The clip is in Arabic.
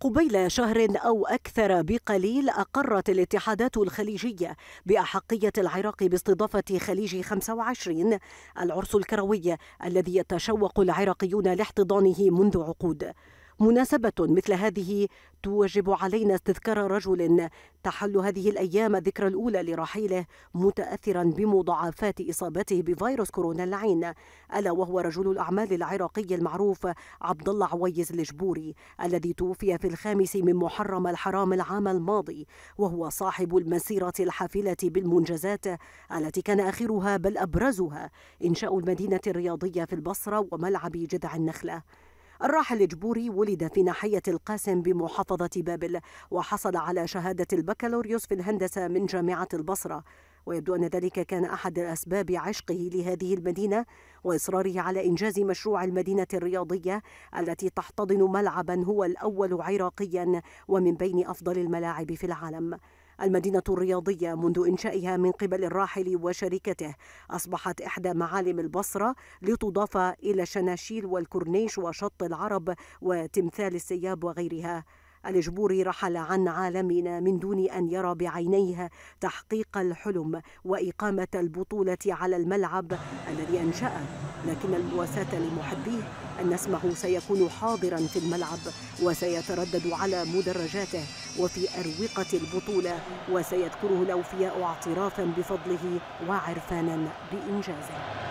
قبيل شهر أو أكثر بقليل أقرت الاتحادات الخليجية بأحقية العراق باستضافة خليج 25 العرس الكروي الذي يتشوق العراقيون لاحتضانه منذ عقود مناسبة مثل هذه توجب علينا استذكار رجل تحل هذه الأيام الذكرى الأولى لرحيله متأثرا بمضاعفات إصابته بفيروس كورونا اللعين ألا وهو رجل الأعمال العراقي المعروف عبد الله عويز الجبوري الذي توفي في الخامس من محرم الحرام العام الماضي وهو صاحب المسيرة الحافلة بالمنجزات التي كان آخرها بل أبرزها إنشاء المدينة الرياضية في البصرة وملعب جذع النخلة الراحل الجبوري ولد في ناحية القاسم بمحافظة بابل وحصل على شهادة البكالوريوس في الهندسة من جامعة البصرة ويبدو أن ذلك كان أحد أسباب عشقه لهذه المدينة وإصراره على إنجاز مشروع المدينة الرياضية التي تحتضن ملعبا هو الأول عراقيا ومن بين أفضل الملاعب في العالم المدينة الرياضية منذ إنشائها من قبل الراحل وشركته أصبحت إحدى معالم البصرة لتضاف إلى شناشيل والكورنيش وشط العرب وتمثال السياب وغيرها الجبور رحل عن عالمنا من دون أن يرى بعينيه تحقيق الحلم وإقامة البطولة على الملعب الذي أنشأه لكن المواساة لمحبيه أن اسمه سيكون حاضرا في الملعب وسيتردد على مدرجاته وفي أروقة البطولة وسيذكره الأوفياء اعترافا بفضله وعرفانا بإنجازه